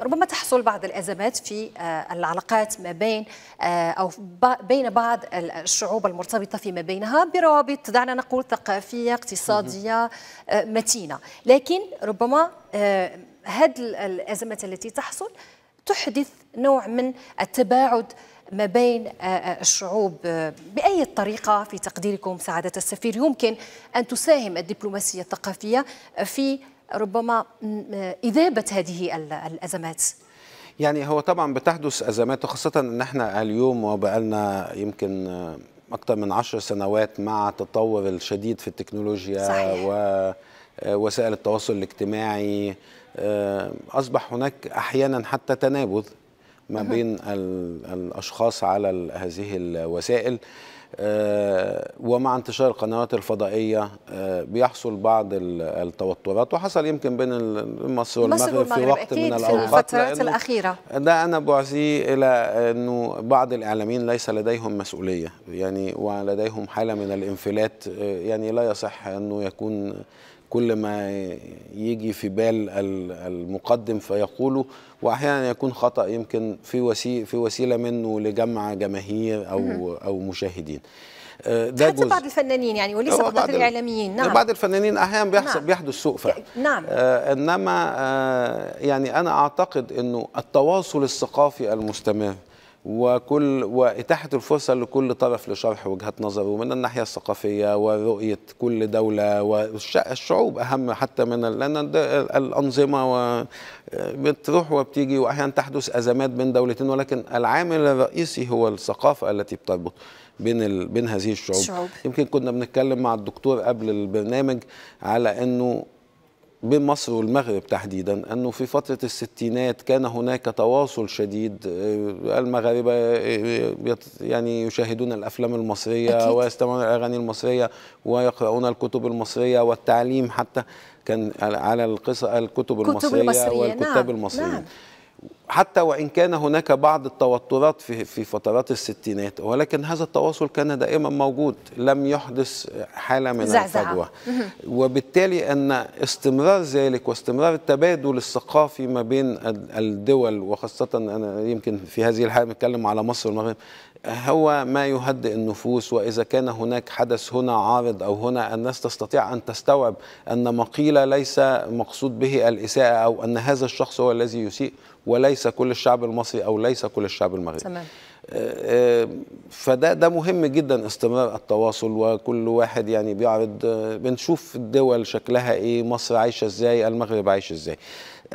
ربما تحصل بعض الازمات في آه، العلاقات ما بين آه، او بين بعض الشعوب المرتبطه فيما بينها بروابط دعنا نقول ثقافيه اقتصاديه آه، متينه لكن ربما هذه الازمات التي تحصل تحدث نوع من التباعد ما بين آه، آه، الشعوب آه، بأي طريقة في تقديركم سعادة السفير يمكن أن تساهم الدبلوماسية الثقافية في ربما إذابة هذه الأزمات يعني هو طبعا بتحدث أزمات وخاصة أن احنا اليوم وبقالنا يمكن أكثر من عشر سنوات مع التطور الشديد في التكنولوجيا صحيح. ووسائل التواصل الاجتماعي أصبح هناك أحيانا حتى تنابذ ما بين الأشخاص على هذه الوسائل آه، ومع انتشار القنوات الفضائية آه، بيحصل بعض التوترات وحصل يمكن بين مصر والمغرب في وقت من الأوقات في الفترات الأخيرة ده أنا بعزيه إلى أنه بعض الإعلاميين ليس لديهم مسؤولية يعني ولديهم حالة من الانفلات آه، يعني لا يصح أنه يكون كل ما يجي في بال المقدم فيقوله واحيانا يكون خطا يمكن في وسيله في وسيله منه لجمع جماهير او او مشاهدين آه، ده حتى بعض الفنانين يعني وليس فقط الاعلاميين نعم بعض الفنانين احيانا بيحصل نعم. بيحدث سوء فهم إيه، نعم آه انما آه يعني انا اعتقد انه التواصل الثقافي المستمر وكل وإتاحة الفرصة لكل طرف لشرح وجهة نظره من الناحية الثقافية ورؤية كل دولة والشعوب أهم حتى من لأن الأنظمة بتروح وبتيجي وأحيانا تحدث أزمات بين دولتين ولكن العامل الرئيسي هو الثقافة التي بتربط بين ال... بين هذه الشعوب. الشعوب يمكن كنا بنتكلم مع الدكتور قبل البرنامج على انه بين مصر والمغرب تحديدا أنه في فترة الستينات كان هناك تواصل شديد آه، المغاربة آه، آه، يعني يشاهدون الأفلام المصرية ويستمعون الأغاني المصرية ويقرؤون الكتب المصرية والتعليم حتى كان على القصة الكتب المصرية, المصرية والكتاب نعم. المصريين نعم. حتى وإن كان هناك بعض التوترات في في فترات الستينات ولكن هذا التواصل كان دائما موجود لم يحدث حالة من الفجوة وبالتالي أن استمرار ذلك واستمرار التبادل الثقافي ما بين الدول وخاصة أنا يمكن في هذه الحالة بنتكلم على مصر والمغرب هو ما يهدئ النفوس وإذا كان هناك حدث هنا عارض أو هنا الناس تستطيع أن تستوعب أن ما قيل ليس مقصود به الإساءة أو أن هذا الشخص هو الذي يسيء وليس كل الشعب المصري او ليس كل الشعب المغربي تمام. آه، آه، فده ده مهم جدا استمرار التواصل وكل واحد يعني بيعرض آه، بنشوف الدول شكلها ايه مصر عايشه ازاي المغرب عايش ازاي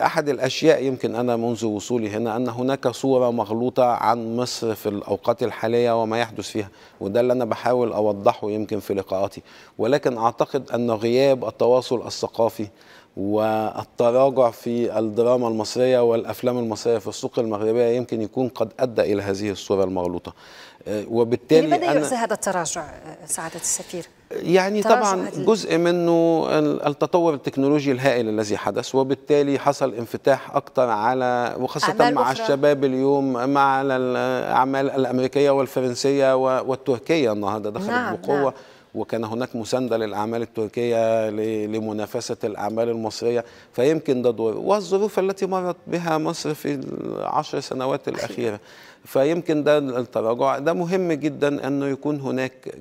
احد الاشياء يمكن انا منذ وصولي هنا ان هناك صوره مغلوطه عن مصر في الاوقات الحاليه وما يحدث فيها وده اللي انا بحاول اوضحه يمكن في لقاءاتي ولكن اعتقد ان غياب التواصل الثقافي والتراجع في الدراما المصرية والأفلام المصرية في السوق المغربية يمكن يكون قد أدى إلى هذه الصورة المغلوطة آه، وبالتالي لماذا يؤذى هذا التراجع آه، سعادة السفير؟ يعني طبعا جزء منه التطور التكنولوجي الهائل الذي حدث وبالتالي حصل انفتاح اكثر على وخاصه مع أخرى. الشباب اليوم مع الاعمال الامريكيه والفرنسيه والتركيه النهارده دخلت نعم بقوه نعم. وكان هناك مسانده للاعمال التركيه لمنافسه الاعمال المصريه فيمكن ده دور والظروف التي مرت بها مصر في العشر سنوات الاخيره فيمكن ده التراجع ده مهم جدا انه يكون هناك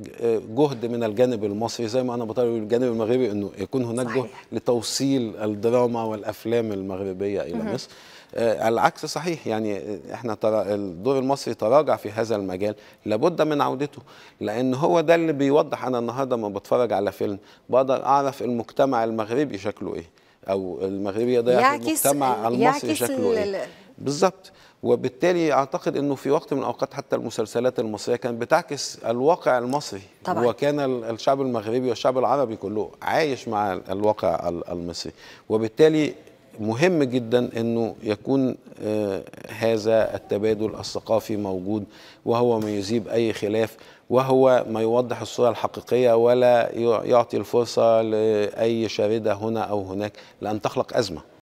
جهد من الجانب المصري زي ما انا بطالب الجانب المغربي انه يكون هناك صحيح. جهد لتوصيل الدراما والافلام المغربيه الى مصر آه، العكس صحيح يعني احنا الدور المصري تراجع في هذا المجال لابد من عودته لان هو ده اللي بيوضح انا النهارده لما بتفرج على فيلم بقدر اعرف المجتمع المغربي شكله ايه او المغربيه ده المجتمع المصري شكله ايه بالظبط وبالتالي اعتقد انه في وقت من الاوقات حتى المسلسلات المصريه كانت بتعكس الواقع المصري طبعا. وكان الشعب المغربي والشعب العربي كله عايش مع الواقع المصري وبالتالي مهم جدا انه يكون آه، هذا التبادل الثقافي موجود وهو ما يذيب اي خلاف وهو ما يوضح الصوره الحقيقيه ولا يعطي الفرصه لاي شارده هنا او هناك لان تخلق ازمه